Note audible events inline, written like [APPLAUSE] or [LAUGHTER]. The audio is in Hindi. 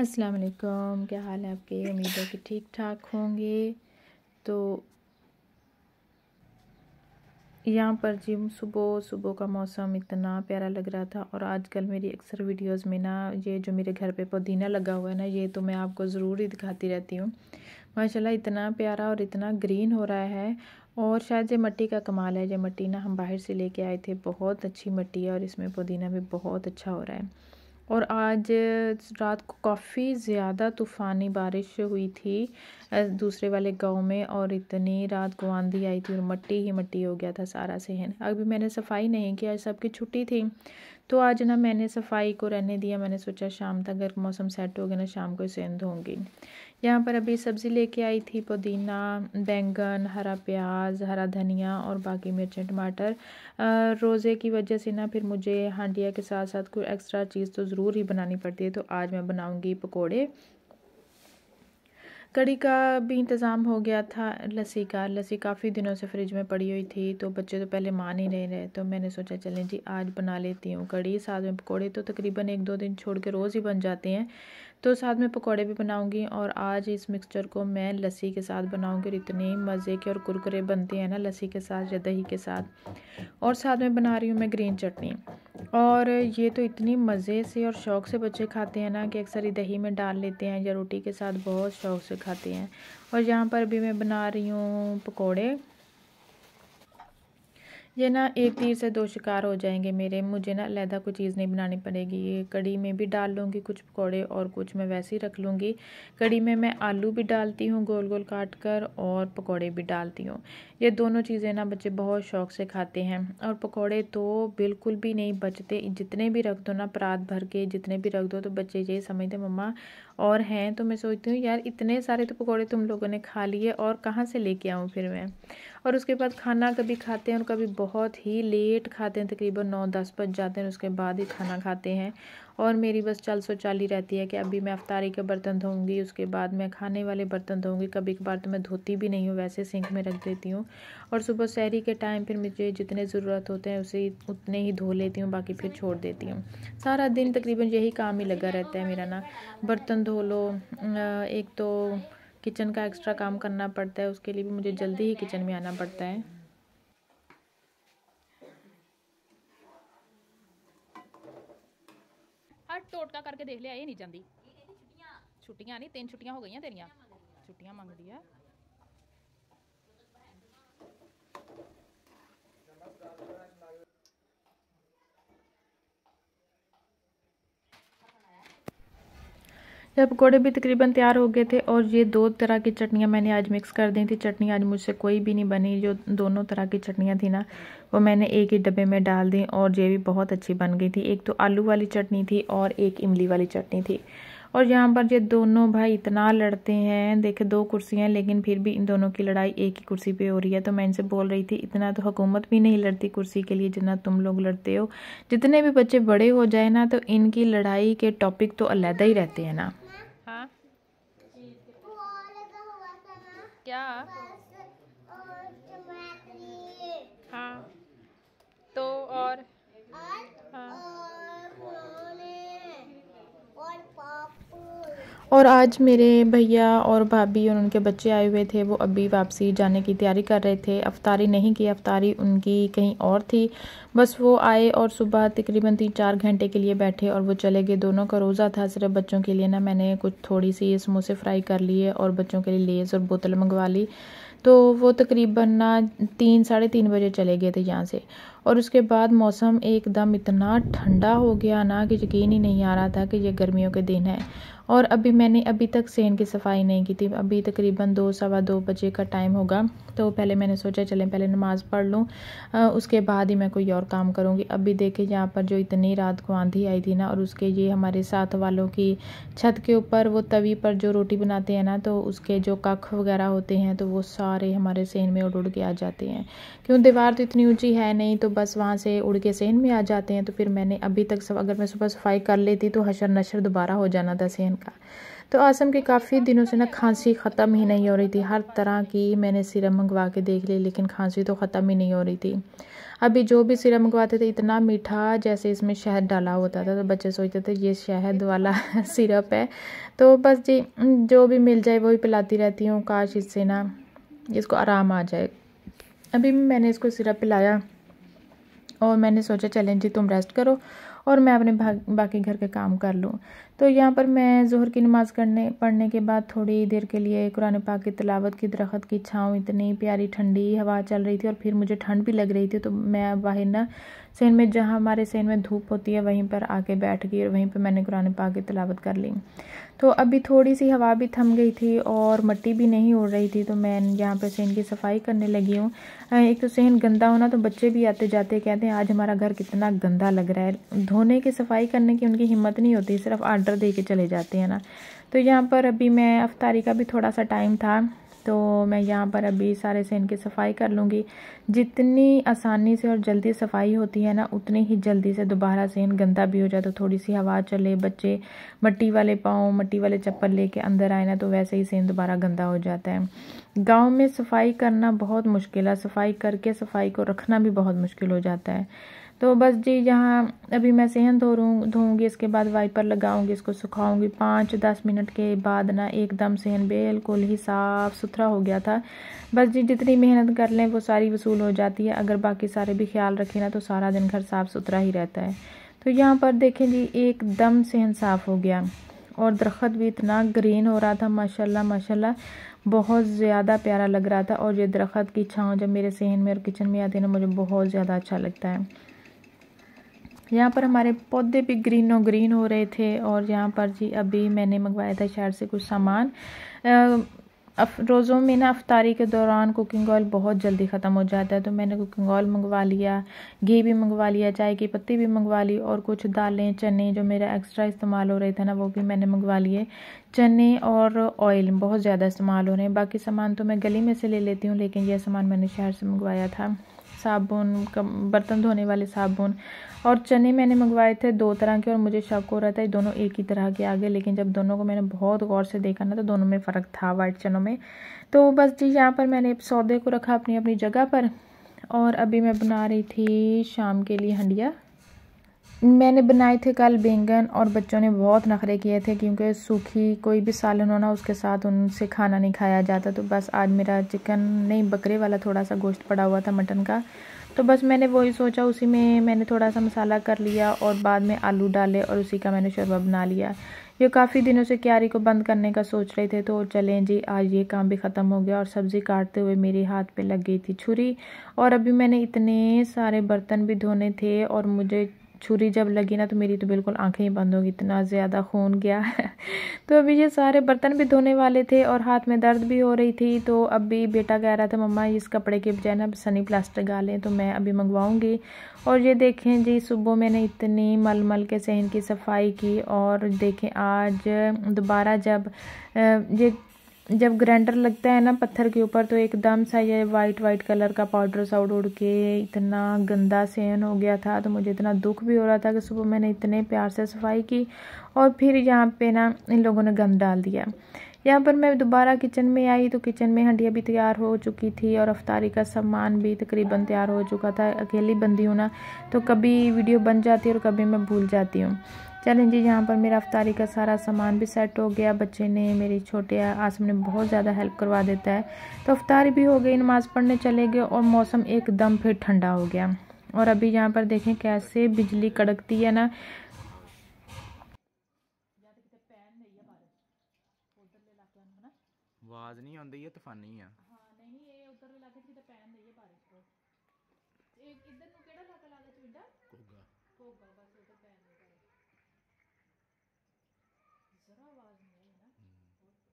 अस्सलाम वालेकुम क्या हाल है आपके उम्मीद है कि ठीक ठाक होंगे तो यहाँ पर जी सुबह सुबह का मौसम इतना प्यारा लग रहा था और आजकल मेरी अक्सर वीडियोस में ना ये जो मेरे घर पे पुदीना लगा हुआ है ना ये तो मैं आपको ज़रूर ही दिखाती रहती हूँ माशाल्लाह इतना प्यारा और इतना ग्रीन हो रहा है और शायद ये मट्टी का कमाल है ये मट्टी ना हम बाहर से लेके आए थे बहुत अच्छी मट्टी है और इसमें पुदीना भी बहुत अच्छा हो रहा है और आज रात को काफ़ी ज़्यादा तूफ़ानी बारिश हुई थी दूसरे वाले गांव में और इतनी रात को आंधी आई थी और मट्टी ही मट्टी हो गया था सारा सहन अभी मैंने सफाई नहीं किया सबकी छुट्टी थी तो आज ना मैंने सफाई को रहने दिया मैंने सोचा शाम तक अगर मौसम सेट हो गया ना शाम को इसे धोंगी यहाँ पर अभी सब्ज़ी लेके आई थी पुदीना बैंगन हरा प्याज हरा धनिया और बाकी मिर्चें टमाटर रोज़े की वजह से ना फिर मुझे हांडिया के साथ साथ कोई एक्स्ट्रा चीज़ तो ज़रूर ही बनानी पड़ती है तो आज मैं बनाऊँगी पकौड़े कड़ी का भी इंतज़ाम हो गया था लस्सी का लस्सी काफ़ी दिनों से फ्रिज में पड़ी हुई थी तो बच्चे तो पहले मान ही नहीं रहे तो मैंने सोचा चलें जी आज बना लेती हूँ कड़ी साथ में पकौड़े तो तकरीबन एक दो दिन छोड़ के रोज़ ही बन जाते हैं तो साथ में पकौड़े भी बनाऊंगी और आज इस मिक्सचर को मैं लस्सी के साथ बनाऊंगी और इतने मज़े के और कुरकुरे बनते हैं ना लस्सी के साथ या दही के साथ और साथ में बना रही हूँ मैं ग्रीन चटनी और ये तो इतनी मज़े से और शौक़ से बच्चे खाते हैं ना कि अक्सर ही दही में डाल लेते हैं या रोटी के साथ बहुत शौक़ से खाते हैं और यहाँ पर भी मैं बना रही हूँ पकौड़े ये ना एक तीर से दो शिकार हो जाएंगे मेरे मुझे ना अलहदा कोई चीज़ नहीं बनानी पड़ेगी ये कड़ी में भी डाल लूँगी कुछ पकौड़े और कुछ मैं वैसे ही रख लूँगी कड़ी में मैं आलू भी डालती हूँ गोल गोल काट कर और पकौड़े भी डालती हूँ ये दोनों चीज़ें ना बच्चे बहुत शौक से खाते हैं और पकौड़े तो बिल्कुल भी नहीं बचते जितने भी रख दो ना परात भर के जितने भी रख दो तो बच्चे ये समझते मम्मा और हैं तो मैं सोचती हूँ यार इतने सारे तो पकौड़े तुम लोगों ने खा लिए और कहाँ से लेके आऊँ फिर मैं और उसके बाद खाना कभी खाते हैं और कभी बहुत ही लेट खाते हैं तकरीबन नौ दस बज जाते हैं उसके बाद ही खाना खाते हैं और मेरी बस चल सो चाल ही रहती है कि अभी मैं अफ्तारी के बर्तन धोऊंगी उसके बाद मैं खाने वाले बर्तन धोऊंगी कभी कभार तो मैं धोती भी नहीं हूँ वैसे सिंक में रख देती हूँ और सुबह शहरी के टाइम फिर मुझे जितने ज़रूरत होते हैं उसे उतने ही धो लेती हूँ बाकी फिर छोड़ देती हूँ सारा दिन तकरीबन यही काम ही लगा रहता है मेरा ना बर्तन धो लो एक तो किचन का एक्स्ट्रा काम करना पड़ता है उसके लिए भी मुझे जल्दी ही किचन में आना पड़ता है हर टोटका करके देख लिया ये नहीं जाती छुट्टियां नहीं तीन छुट्टियां हो गई तेरिया छुट्टियां मंगती है ये पकौड़े भी तकरीबन तैयार हो गए थे और ये दो तरह की चटनियाँ मैंने आज मिक्स कर दी थी चटनी आज मुझसे कोई भी नहीं बनी जो दोनों तरह की चटनियाँ थी ना वो मैंने एक ही डब्बे में डाल दी और ये भी बहुत अच्छी बन गई थी एक तो आलू वाली चटनी थी और एक इमली वाली चटनी थी और यहाँ पर ये दोनों भाई इतना लड़ते हैं देखे दो कुर्सियाँ लेकिन फिर भी इन दोनों की लड़ाई एक ही कुर्सी पे हो रही है तो मैं इनसे बोल रही थी इतना तो हुकूमत भी नहीं लड़ती कुर्सी के लिए जितना तुम लोग लड़ते हो जितने भी बच्चे बड़े हो जाए ना तो इनकी लड़ाई के टॉपिक तो अलहदा ही रहते हैं ना क्या हाँ तो और और आज मेरे भैया और भाभी और उनके बच्चे आए हुए थे वो अभी वापसी जाने की तैयारी कर रहे थे अफतारी नहीं की अफतारी उनकी कहीं और थी बस वो आए और सुबह तकरीबन तीन चार घंटे के लिए बैठे और वो चले गए दोनों का रोज़ा था सिर्फ बच्चों के लिए ना मैंने कुछ थोड़ी सी समोसे फ्राई कर लिए और बच्चों के लिए लेस और बोतल मंगवा ली तो वो तकरीबन ना तीन साढ़े तीन बजे चले गए थे यहाँ से और उसके बाद मौसम एकदम इतना ठंडा हो गया ना कि यकीन ही नहीं आ रहा था कि ये गर्मियों के दिन है और अभी मैंने अभी तक सेन की सफाई नहीं की थी अभी तकरीबन दो सवा दो बजे का टाइम होगा तो पहले मैंने सोचा चलें पहले नमाज़ पढ़ लूँ उसके बाद ही मैं कोई और काम करूँगी अभी देखे यहाँ पर जो इतनी रात को आंधी आई थी ना और उसके ये हमारे साथ वालों की छत के ऊपर वो तवी पर जो रोटी बनाते हैं ना तो उसके जो कख वगैरह होते हैं तो वो सारे हमारे सेन में उड़ उड़ के आ जाते हैं क्यों दीवार तो इतनी ऊँची है नहीं तो बस वहाँ से उड़ के सेन में आ जाते हैं तो फिर मैंने अभी तक अगर मैं सुबह सफाई कर लेती तो हशर नशर दोबारा हो जाना था सेन का तो आसम के काफ़ी दिनों से ना खांसी ख़त्म ही नहीं हो रही थी हर तरह की मैंने सिरम मंगवा के देख ली लेकिन खांसी तो ख़त्म ही नहीं हो रही थी अभी जो भी सिरम मंगवाते थे इतना मीठा जैसे इसमें शहद डाला होता था तो बच्चे सोचते थे ये शहद वाला [LAUGHS] सिरप है तो बस जी जो भी मिल जाए वही पिलाती रहती हूँ काश इससे ना इसको आराम आ जाए अभी मैंने इसको सिरप पिलाया और मैंने सोचा चलें जी तुम रेस्ट करो और मैं अपने बाकी घर के काम कर लूँ तो यहाँ पर मैं जोहर की नमाज़ करने पढ़ने के बाद थोड़ी देर के लिए कुरान पाक की तलावत की दरख्त की छाँव इतनी प्यारी ठंडी हवा चल रही थी और फिर मुझे ठंड भी लग रही थी तो मैं बाहर ना सेन में जहाँ हमारे सेन में धूप होती है वहीं पर आके बैठ गई और वहीं पर मैंने कुरान पाक की तलावत कर ली तो अभी थोड़ी सी हवा भी थम गई थी और मट्टी भी नहीं उड़ रही थी तो मैं यहाँ पर सेन की सफाई करने लगी हूँ एक तो सेन गंदा होना तो बच्चे भी आते जाते कहते हैं आज हमारा घर कितना गंदा लग रहा है धोने की सफाई करने की उनकी हिम्मत नहीं होती सिर्फ आर्डर दे के चले जाते हैं ना तो यहाँ पर अभी मैं अफ्तारी का भी थोड़ा सा टाइम था तो मैं यहाँ पर अभी सारे से इनकी सफाई कर लूँगी जितनी आसानी से और जल्दी सफाई होती है ना उतनी ही जल्दी से दोबारा इन गंदा भी हो जाए तो थोड़ी सी हवा चले बच्चे मट्टी वाले पाँव मट्टी वाले चप्पल लेके अंदर आए ना तो वैसे ही सेन दोबारा गंदा हो जाता है गांव में सफाई करना बहुत मुश्किल है सफाई करके सफाई को रखना भी बहुत मुश्किल हो जाता है तो बस जी यहाँ अभी मैं सहन धो धोऊँगी इसके बाद वाइपर लगाऊंगी इसको सुखाऊंगी पाँच दस मिनट के बाद ना एकदम सहन बिल्कुल ही साफ़ सुथरा हो गया था बस जी जितनी मेहनत कर लें वो सारी वसूल हो जाती है अगर बाकी सारे भी ख्याल रखें ना तो सारा दिन घर साफ़ सुथरा ही रहता है तो यहाँ पर देखें जी एकदम सेहन साफ़ हो गया और दरख्त भी इतना ग्रीन हो रहा था माशाल्लाह माशाल्लाह बहुत ज़्यादा प्यारा लग रहा था और ये दरख्त की छाँव जब मेरे सहन में और किचन में आती है ना मुझे बहुत ज़्यादा अच्छा लगता है यहाँ पर हमारे पौधे भी ग्रीन और ग्रीन हो रहे थे और यहाँ पर जी अभी मैंने मंगवाया था शहर से कुछ सामान रोज़ों में ना अफ्तारी के दौरान कुकिंग ऑयल बहुत जल्दी ख़त्म हो जाता है तो मैंने कुकिंग ऑयल मंगवा लिया घी भी मंगवा लिया चाय की पत्ती भी मंगवा ली और कुछ दालें चने जो मेरा एक्स्ट्रा इस्तेमाल हो रहे थे ना वो भी मैंने मंगवा लिए चने और ऑयल बहुत ज़्यादा इस्तेमाल हो रहे हैं बाकी सामान तो मैं गली में से ले लेती हूँ लेकिन यह सामान मैंने शहर से मंगवाया था साबुन बर्तन धोने वाले साबुन और चने मैंने मंगवाए थे दो तरह के और मुझे शक हो रहा था ये दोनों एक ही तरह के आ गए लेकिन जब दोनों को मैंने बहुत गौर से देखा ना तो दोनों में फ़र्क था वाइट चनों में तो बस जी यहाँ पर मैंने सौदे को रखा अपनी अपनी जगह पर और अभी मैं बना रही थी शाम के लिए हंडिया मैंने बनाए थे कल बैंगन और बच्चों ने बहुत नखरे किए थे क्योंकि सूखी कोई भी सालन होना उसके साथ उनसे खाना नहीं खाया जाता तो बस आज मेरा चिकन नहीं बकरे वाला थोड़ा सा गोश्त पड़ा हुआ था मटन का तो बस मैंने वही सोचा उसी में मैंने थोड़ा सा मसाला कर लिया और बाद में आलू डाले और उसी का मैंने शोरबा बना लिया ये काफ़ी दिनों से क्यारी को बंद करने का सोच रहे थे तो चलें जी आज ये काम भी ख़त्म हो गया और सब्ज़ी काटते हुए मेरे हाथ पे लग गई थी छुरी और अभी मैंने इतने सारे बर्तन भी धोने थे और मुझे छुरी जब लगी ना तो मेरी तो बिल्कुल आंखें ही बंद होगी इतना ज़्यादा खून गया [LAUGHS] तो अभी ये सारे बर्तन भी धोने वाले थे और हाथ में दर्द भी हो रही थी तो अभी बेटा कह रहा था मम्मा इस कपड़े के बजाय ना सनी प्लास्टर गालें तो मैं अभी मंगवाऊँगी और ये देखें जी सुबह मैंने इतनी मलमल के सहन की सफाई की और देखें आज दोबारा जब ये जब ग्राइंडर लगता है ना पत्थर के ऊपर तो एकदम सा ये वाइट वाइट कलर का पाउडर सा उड़ उड़ के इतना गंदा सेन हो गया था तो मुझे इतना दुख भी हो रहा था कि सुबह मैंने इतने प्यार से सफाई की और फिर यहाँ पे ना इन लोगों ने गंद डाल दिया यहाँ पर मैं दोबारा किचन में आई तो किचन में हंडिया भी तैयार हो चुकी थी और अफ्तारी का सामान भी तकरीबन तैयार हो चुका था अकेली बंदी हूँ ना तो कभी वीडियो बन जाती है और कभी मैं भूल जाती हूँ चलें जी यहाँ पर मेरा अफ्तारी का सारा सामान भी सेट हो गया बच्चे ने मेरी छोटे आसम ने बहुत ज़्यादा हेल्प करवा देता है तो अफ्तारी भी हो गई नमाज़ पढ़ने चले गए और मौसम एकदम फिर ठंडा हो गया और अभी यहाँ पर देखें कैसे बिजली कड़कती है ना ਉਧਰਲੇ ਇਲਾਕਿਆਂ ਨੂੰ ਹਨਾ ਆਵਾਜ਼ ਨਹੀਂ ਆਉਂਦੀ ਇਹ ਤੂਫਾਨੀ ਆ ਹਾਂ ਨਹੀਂ ਇਹ ਉਧਰਲੇ ਇਲਾਕੇ 'ਚ ਕਿਤੇ ਪੈਣ ਦਈ ਹੈ ਬਾਰਿਸ਼ ਉਹ ਇਹ ਇੱਧਰ ਨੂੰ ਕਿਹੜਾ ਇਲਾਕਾ ਲੱਗਦਾ ਚੁੰਡਾ ਕੋਗਾ ਕੋਗਾ ਬਸ ਉਹ ਤਾਂ ਪੈਣ